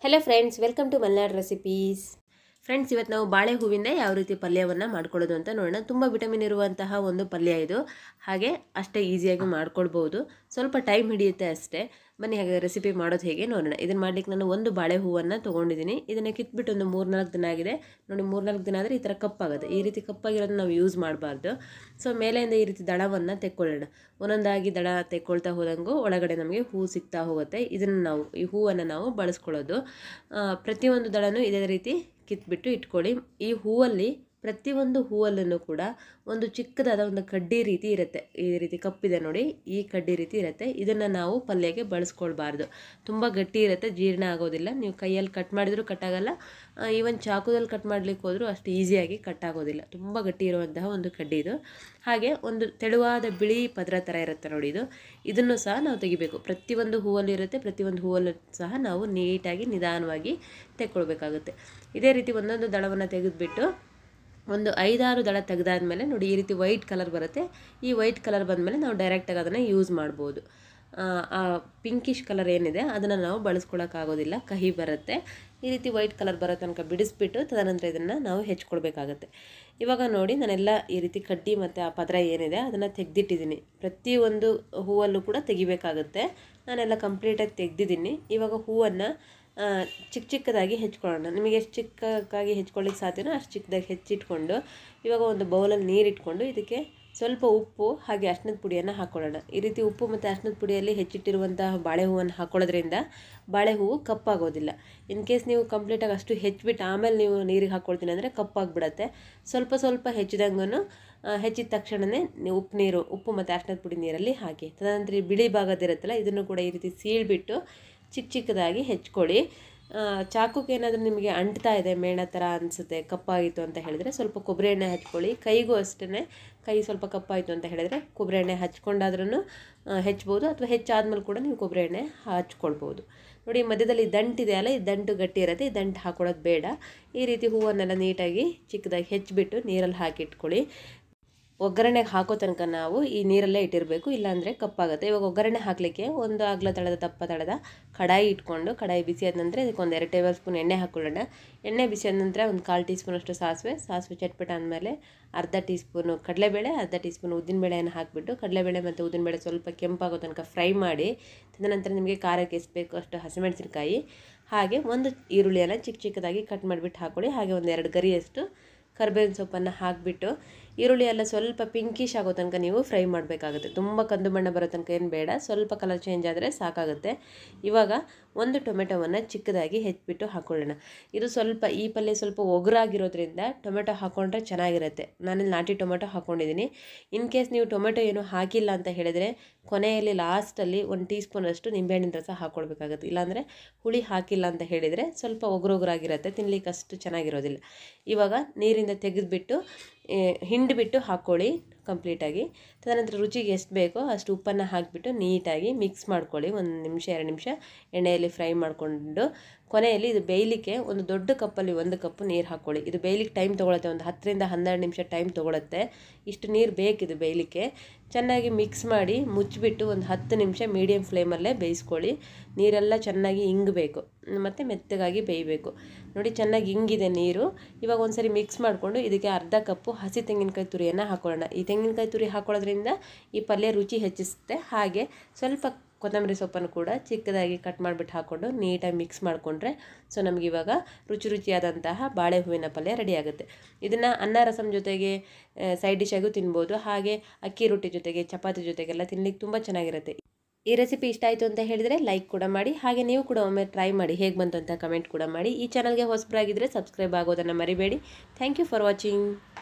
Hello friends, welcome to Malnad Recipes. Friends ಇವತ್ತು ನಾವು ಬಾಳೆ ಹೂವಿಂದ ಯಾವ ರೀತಿ ಪಲ್ಯವನ್ನು ಮಾಡ್ಕೊಳ್ಳೋದು ಅಂತ ನೋಡೋಣ ತುಂಬ ವಿಟಮಿನ್ ಇರುವಂತಹ ಒಂದು ಪಲ್ಯ ಇದು ಹಾಗೆ ಅಷ್ಟೇ ಈಸಿಯಾಗಿ ಮಾಡ್ಕೊಳ್ಬೋದು ಸ್ವಲ್ಪ ಟೈಮ್ ಹಿಡಿಯುತ್ತೆ ಅಷ್ಟೇ ಬನ್ನಿ ಹಾಗೆ ರೆಸಿಪಿ ಮಾಡೋದು ಹೇಗೆ ನೋಡೋಣ ಇದನ್ನು ಮಾಡ್ಲಿಕ್ಕೆ ನಾನು ಒಂದು ಬಾಳೆ ಹೂವನ್ನು ತೊಗೊಂಡಿದ್ದೀನಿ ಇದನ್ನು ಕಿತ್ಬಿಟ್ಟು ಒಂದು ಮೂರ್ನಾಲ್ಕು ದಿನ ಆಗಿದೆ ನೋಡಿ ಮೂರ್ನಾಲ್ಕು ದಿನ ಆದರೆ ಈ ಥರ ಕಪ್ಪಾಗುತ್ತೆ ಈ ರೀತಿ ಕಪ್ಪಾಗಿರೋದನ್ನ ನಾವು ಯೂಸ್ ಮಾಡಬಾರ್ದು ಸೊ ಮೇಲೆಯಿಂದ ಈ ರೀತಿ ದಳವನ್ನು ತೆಕ್ಕೊಳ್ಳೋಣ ಒಂದೊಂದಾಗಿ ದಳ ತೆಕ್ಕೊಳ್ತಾ ಹೋದಂಗೂ ಒಳಗಡೆ ನಮಗೆ ಹೂ ಸಿಗ್ತಾ ಹೋಗುತ್ತೆ ಇದನ್ನು ನಾವು ಈ ಹೂವನ್ನು ನಾವು ಬಳಸ್ಕೊಳ್ಳೋದು ಪ್ರತಿಯೊಂದು ದಳನೂ ಇದೇ ರೀತಿ ಕಿತ್ಬಿಟ್ಟು ಇಟ್ಕೊಳ್ಳಿ ಈ ಹೂವಲ್ಲಿ ಪ್ರತಿಯೊಂದು ಹೂವಲ್ಲೂ ಕೂಡ ಒಂದು ಚಿಕ್ಕದಾದ ಒಂದು ಕಡ್ಡಿ ರೀತಿ ಇರುತ್ತೆ ಈ ರೀತಿ ಕಪ್ಪಿದೆ ನೋಡಿ ಈ ಕಡ್ಡಿ ರೀತಿ ಇರುತ್ತೆ ಇದನ್ನು ನಾವು ಪಲ್ಯಕ್ಕೆ ಬಳಸ್ಕೊಳ್ಬಾರ್ದು ತುಂಬ ಗಟ್ಟಿ ಇರುತ್ತೆ ಜೀರ್ಣ ಆಗೋದಿಲ್ಲ ನೀವು ಕೈಯಲ್ಲಿ ಕಟ್ ಮಾಡಿದರೂ ಕಟ್ಟಾಗಲ್ಲ ಈವನ್ ಚಾಕುದಲ್ಲಿ ಕಟ್ ಮಾಡಲಿಕ್ಕೆ ಹೋದರೂ ಅಷ್ಟು ಈಸಿಯಾಗಿ ಕಟ್ ಆಗೋದಿಲ್ಲ ತುಂಬ ಗಟ್ಟಿ ಇರುವಂತಹ ಒಂದು ಕಡ್ಡಿ ಇದು ಹಾಗೆ ಒಂದು ತೆಳುವಾದ ಬಿಳಿ ಪದರ ಥರ ಇರುತ್ತೆ ನೋಡಿ ಇದು ಇದನ್ನು ಸಹ ನಾವು ತೆಗಿಬೇಕು ಪ್ರತಿಯೊಂದು ಹೂವಲ್ಲೂ ಇರುತ್ತೆ ಪ್ರತಿಯೊಂದು ಹೂವಲ್ಲೂ ಸಹ ನಾವು ನೀಟಾಗಿ ನಿಧಾನವಾಗಿ ತೆಕ್ಕೊಳ್ಬೇಕಾಗುತ್ತೆ ಇದೇ ರೀತಿ ಒಂದೊಂದು ದಳವನ್ನು ತೆಗೆದುಬಿಟ್ಟು ಒಂದು ಐದಾರು ದಳ ತೆಗೆದಾದ್ಮೇಲೆ ನೋಡಿ ಈ ರೀತಿ ವೈಟ್ ಕಲರ್ ಬರುತ್ತೆ ಈ ವೈಟ್ ಕಲರ್ ಬಂದಮೇಲೆ ನಾವು ಡೈರೆಕ್ಟಾಗಿ ಅದನ್ನು ಯೂಸ್ ಮಾಡ್ಬೋದು ಆ ಪಿಂಕಿಶ್ ಕಲರ್ ಏನಿದೆ ಅದನ್ನು ನಾವು ಬಳಸ್ಕೊಳಕ್ಕಾಗೋದಿಲ್ಲ ಕಹಿ ಬರುತ್ತೆ ಈ ರೀತಿ ವೈಟ್ ಕಲರ್ ಬರೋ ತನಕ ಬಿಡಿಸ್ಬಿಟ್ಟು ತದನಂತರ ಇದನ್ನು ನಾವು ಹೆಚ್ಕೊಳ್ಬೇಕಾಗತ್ತೆ ಇವಾಗ ನೋಡಿ ನಾನೆಲ್ಲ ಈ ರೀತಿ ಕಡ್ಡಿ ಮತ್ತು ಆ ಪದರ ಏನಿದೆ ಅದನ್ನು ತೆಗೆದಿಟ್ಟಿದ್ದೀನಿ ಪ್ರತಿಯೊಂದು ಹೂವಲ್ಲೂ ಕೂಡ ತೆಗಿಬೇಕಾಗುತ್ತೆ ನಾನೆಲ್ಲ ಕಂಪ್ಲೀಟಾಗಿ ತೆಗೆದಿದ್ದೀನಿ ಇವಾಗ ಹೂವನ್ನು ಚಿಕ್ಕ ಚಿಕ್ಕದಾಗಿ ಹೆಚ್ಕೊಳ್ಳೋಣ ನಿಮಗೆ ಎಷ್ಟು ಚಿಕ್ಕಕ್ಕಾಗಿ ಹೆಚ್ಕೊಳ್ಳಿಕ್ಕೆ ಸಾಧ್ಯನೋ ಅಷ್ಟು ಚಿಕ್ಕದಾಗಿ ಹೆಚ್ಚಿಟ್ಕೊಂಡು ಇವಾಗ ಒಂದು ಬೌಲಲ್ಲಿ ನೀರಿಟ್ಕೊಂಡು ಇದಕ್ಕೆ ಸ್ವಲ್ಪ ಉಪ್ಪು ಹಾಗೆ ಅಷ್ಟನದ ಪುಡಿಯನ್ನು ಹಾಕ್ಕೊಳ್ಳೋಣ ಈ ರೀತಿ ಉಪ್ಪು ಮತ್ತು ಅಷ್ಟನದ ಪುಡಿಯಲ್ಲಿ ಹೆಚ್ಚಿಟ್ಟಿರುವಂತಹ ಬಾಳೆಹೂವನ್ನು ಹಾಕ್ಕೊಳ್ಳೋದ್ರಿಂದ ಬಾಳೆಹೂವು ಕಪ್ಪಾಗೋದಿಲ್ಲ ಇನ್ ಕೇಸ್ ನೀವು ಕಂಪ್ಲೀಟಾಗಿ ಅಷ್ಟು ಹೆಚ್ಚಿಬಿಟ್ಟು ಆಮೇಲೆ ನೀವು ನೀರಿಗೆ ಹಾಕ್ಕೊಳ್ತೀನಿ ಅಂದರೆ ಕಪ್ಪಾಗಿಬಿಡತ್ತೆ ಸ್ವಲ್ಪ ಸ್ವಲ್ಪ ಹೆಚ್ಚಿದಂಗೂ ಹೆಚ್ಚಿದ ತಕ್ಷಣವೇ ಉಪ್ಪು ನೀರು ಉಪ್ಪು ಮತ್ತು ಅಷ್ಟನದ ಪುಡಿ ನೀರಲ್ಲಿ ಹಾಕಿ ತದನಂತರ ಬಿಳಿ ಭಾಗದಿರುತ್ತಲ್ಲ ಇದನ್ನು ಕೂಡ ಈ ರೀತಿ ಸೀಳ್ಬಿಟ್ಟು ಚಿಕ್ಕ ಚಿಕ್ಕದಾಗಿ ಹೆಚ್ಕೊಳ್ಳಿ ಚಾಕುಕ್ಕೆ ಏನಾದರೂ ನಿಮಗೆ ಅಂಟ್ತಾ ಇದೆ ಮೇಣ ಥರ ಅನಿಸುತ್ತೆ ಕಪ್ಪಾಯಿತು ಅಂತ ಹೇಳಿದರೆ ಸ್ವಲ್ಪ ಕೊಬ್ಬರಿ ಎಣ್ಣೆ ಹಚ್ಕೊಳ್ಳಿ ಕೈಗೂ ಅಷ್ಟೇ ಕೈ ಸ್ವಲ್ಪ ಕಪ್ಪಾಯಿತು ಅಂತ ಹೇಳಿದರೆ ಕೊಬ್ಬರಿ ಎಣ್ಣೆ ಹಚ್ಕೊಂಡಾದ್ರೂ ಹೆಚ್ಬೋದು ಅಥವಾ ಹೆಚ್ಚಾದ್ಮೇಲೆ ಕೂಡ ನೀವು ಕೊಬ್ಬರಿ ಎಣ್ಣೆ ಹಚ್ಕೊಳ್ಬೋದು ನೋಡಿ ಮಧ್ಯದಲ್ಲಿ ದಂಟಿದೆ ಅಲ್ಲ ಈ ದಂಟು ಗಟ್ಟಿ ಇರುತ್ತೆ ಈ ದಂಟು ಹಾಕೊಳ್ಳೋದು ಬೇಡ ಈ ರೀತಿ ಹೂವನ್ನೆಲ್ಲ ನೀಟಾಗಿ ಚಿಕ್ಕದಾಗಿ ಹೆಚ್ಚಿಬಿಟ್ಟು ನೀರಲ್ಲಿ ಹಾಕಿಟ್ಕೊಳ್ಳಿ ಒಗ್ಗರಣೆಗೆ ಹಾಕೋ ತನಕ ನಾವು ಈ ನೀರಲ್ಲೇ ಇಟ್ಟಿರಬೇಕು ಇಲ್ಲಾಂದರೆ ಕಪ್ಪಾಗುತ್ತೆ ಇವಾಗ ಒಗ್ಗರಣೆ ಹಾಕಲಿಕ್ಕೆ ಒಂದು ಅಗ್ಲ ತಳದ ದಪ್ಪ ತಳದ ಕಡಾಯಿ ಇಟ್ಕೊಂಡು ಕಡಾಯಿ ಬಿಸಿ ಆದ ನಂತರ ಇದಕ್ಕೆ ಒಂದು ಎರಡು ಟೇಬಲ್ ಸ್ಪೂನ್ ಎಣ್ಣೆ ಹಾಕ್ಕೊಳ್ಳೋಣ ಎಣ್ಣೆ ಬಿಸಿ ಆದ ನಂತರ ಒಂದು ಕಾಲು ಟೀ ಸ್ಪೂನಷ್ಟು ಸಾಸಿವೆ ಸಾಸಿವೆ ಚಟ್ಪಟ ಅಂದಮೇಲೆ ಅರ್ಧ ಟೀ ಸ್ಪೂನು ಕಡಲೆಬೇಳೆ ಅರ್ಧ ಟೀ ಸ್ಪೂನ್ ಉದ್ದಿನಬೇಳೆಯನ್ನು ಹಾಕಿಬಿಟ್ಟು ಕಡಲೆಬೇಳೆ ಮತ್ತು ಉದ್ದಿನಬೇಳೆ ಸ್ವಲ್ಪ ಕೆಂಪಾಗೋ ತನಕ ಫ್ರೈ ಮಾಡಿ ತದನಂತರ ನಿಮಗೆ ಖಾರಕ್ಕೆ ಎಷ್ಟು ಬೇಕು ಅಷ್ಟು ಹಸಿಮೆಣಸಿನಕಾಯಿ ಹಾಗೆ ಒಂದು ಈರುಳ್ಳಿಯನ್ನು ಚಿಕ್ಕ ಚಿಕ್ಕದಾಗಿ ಕಟ್ ಮಾಡಿಬಿಟ್ಟು ಹಾಕ್ಕೊಳ್ಳಿ ಹಾಗೆ ಒಂದು ಎರಡು ಗರಿಯಷ್ಟು ಕರ್ಬೇವಿನ ಸೊಪ್ಪನ್ನು ಹಾಕಿಬಿಟ್ಟು ಈರುಳ್ಳಿ ಎಲ್ಲ ಸ್ವಲ್ಪ ಪಿಂಕಿಶ್ ಆಗೋ ತನಕ ನೀವು ಫ್ರೈ ಮಾಡಬೇಕಾಗುತ್ತೆ ತುಂಬ ಕಂದು ಬಣ್ಣ ಬರೋ ತನಕ ಏನು ಬೇಡ ಸ್ವಲ್ಪ ಕಲರ್ ಚೇಂಜ್ ಆದರೆ ಸಾಕಾಗುತ್ತೆ ಇವಾಗ ಒಂದು ಟೊಮೆಟೊವನ್ನು ಚಿಕ್ಕದಾಗಿ ಹೆಚ್ಚಿಬಿಟ್ಟು ಹಾಕ್ಕೊಳ್ಳೋಣ ಇದು ಸ್ವಲ್ಪ ಈ ಪಲ್ಯ ಸ್ವಲ್ಪ ಒಗರಾಗಿರೋದ್ರಿಂದ ಟೊಮೆಟೊ ಹಾಕ್ಕೊಂಡ್ರೆ ಚೆನ್ನಾಗಿರುತ್ತೆ ನಾನಿಲ್ಲಿ ನಾಟಿ ಟೊಮೆಟೊ ಹಾಕ್ಕೊಂಡಿದ್ದೀನಿ ಇನ್ ಕೇಸ್ ನೀವು ಟೊಮೆಟೊ ಏನು ಹಾಕಿಲ್ಲ ಅಂತ ಹೇಳಿದರೆ ಕೊನೆಯಲ್ಲಿ ಲಾಸ್ಟಲ್ಲಿ ಒಂದು ಟೀ ಸ್ಪೂನಷ್ಟು ನಿಂಬೆಹಣ್ಣಿನ ರಸ ಹಾಕ್ಕೊಳ್ಬೇಕಾಗುತ್ತೆ ಇಲ್ಲಾಂದರೆ ಹುಳಿ ಹಾಕಿಲ್ಲ ಅಂತ ಹೇಳಿದರೆ ಸ್ವಲ್ಪ ಒಗರೊಗರಾಗಿರುತ್ತೆ ಅಷ್ಟು ಚೆನ್ನಾಗಿರೋದಿಲ್ಲ ಇವಾಗ ನೀರಿನ ತೆಗೆದುಬಿಟ್ಟು ಹಿಂಡಿಬಿಟ್ಟು ಹಾಕ್ಕೊಳ್ಳಿ ಕಂಪ್ಲೀಟಾಗಿ ತದನಂತರ ರುಚಿಗೆ ಎಷ್ಟು ಬೇಕೋ ಅಷ್ಟು ಉಪ್ಪನ್ನು ಹಾಕಿಬಿಟ್ಟು ನೀಟಾಗಿ ಮಿಕ್ಸ್ ಮಾಡ್ಕೊಳ್ಳಿ ಒಂದು ನಿಮಿಷ ಎರಡು ನಿಮಿಷ ಎಣ್ಣೆಯಲ್ಲಿ ಫ್ರೈ ಮಾಡಿಕೊಂಡು ಕೊನೆಯಲ್ಲಿ ಇದು ಬೇಯಲಿಕ್ಕೆ ಒಂದು ದೊಡ್ಡ ಕಪ್ಪಲ್ಲಿ ಒಂದು ಕಪ್ ನೀರು ಹಾಕ್ಕೊಳ್ಳಿ ಇದು ಬೇಯಲಿಕ್ಕೆ ಟೈಮ್ ತೊಗೊಳತ್ತೆ ಒಂದು ಹತ್ತರಿಂದ ಹನ್ನೆರಡು ನಿಮಿಷ ಟೈಮ್ ತೊಗೊಳುತ್ತೆ ಇಷ್ಟು ನೀರು ಬೇಕಿದು ಬೇಯಲಿಕ್ಕೆ ಚೆನ್ನಾಗಿ ಮಿಕ್ಸ್ ಮಾಡಿ ಮುಚ್ಚಿಬಿಟ್ಟು ಒಂದು ಹತ್ತು ನಿಮಿಷ ಮೀಡಿಯಮ್ ಫ್ಲೇಮಲ್ಲೇ ಬೇಯಿಸ್ಕೊಳ್ಳಿ ನೀರೆಲ್ಲ ಚೆನ್ನಾಗಿ ಇಂಗಬೇಕು ಮತ್ತು ಮೆತ್ತಗಾಗಿ ಬೇಯಬೇಕು ನೋಡಿ ಚೆನ್ನಾಗಿ ಹಿಂಗಿದೆ ನೀರು ಇವಾಗ ಒಂದು ಮಿಕ್ಸ್ ಮಾಡಿಕೊಂಡು ಇದಕ್ಕೆ ಅರ್ಧ ಕಪ್ಪು ಹಸಿ ತೆಂಗಿನಕಾಯಿ ತುರಿಯನ್ನು ಹಾಕೊಳ್ಳೋಣ ಈ ತೆಂಗಿನಕಾಯಿ ತುರಿ ಹಾಕೊಳ್ಳೋದ್ರಿಂದ ಈ ಪಲ್ಯ ರುಚಿ ಹೆಚ್ಚಿಸುತ್ತೆ ಹಾಗೆ ಸ್ವಲ್ಪ ಕೊತ್ತಂಬರಿ ಸೊಪ್ಪನ್ನು ಕೂಡ ಚಿಕ್ಕದಾಗಿ ಕಟ್ ಮಾಡಿಬಿಟ್ಟು ಹಾಕ್ಕೊಂಡು ನೀಟಾಗಿ ಮಿಕ್ಸ್ ಮಾಡಿಕೊಂಡ್ರೆ ಸೊ ನಮಗಿವಾಗ ರುಚಿ ರುಚಿಯಾದಂತಹ ಬಾಳೆ ಹೂವಿನ ಪಲ್ಯ ರೆಡಿಯಾಗುತ್ತೆ ಇದನ್ನು ಅನ್ನ ರಸಂ ಜೊತೆಗೆ ಸೈಡ್ ಡಿಶಾಗೂ ತಿನ್ಬೋದು ಹಾಗೆ ಅಕ್ಕಿ ರೊಟ್ಟಿ ಜೊತೆಗೆ ಚಪಾತಿ ಜೊತೆಗೆಲ್ಲ ತಿನ್ಲಿಕ್ಕೆ ತುಂಬ ಚೆನ್ನಾಗಿರುತ್ತೆ ಈ ರೆಸಿಪಿ ಇಷ್ಟ ಆಯಿತು ಅಂತ ಹೇಳಿದರೆ ಲೈಕ್ ಕೂಡ ಮಾಡಿ ಹಾಗೆ ನೀವು ಕೂಡ ಒಮ್ಮೆ ಟ್ರೈ ಮಾಡಿ ಹೇಗೆ ಬಂತು ಅಂತ ಕಮೆಂಟ್ ಕೂಡ ಮಾಡಿ ಈ ಚಾನಲ್ಗೆ ಹೊಸಬರಾಗಿದ್ದರೆ ಸಬ್ಸ್ಕ್ರೈಬ್ ಆಗೋದನ್ನು ಮರಿಬೇಡಿ ಥ್ಯಾಂಕ್ ಯು ಫಾರ್ ವಾಚಿಂಗ್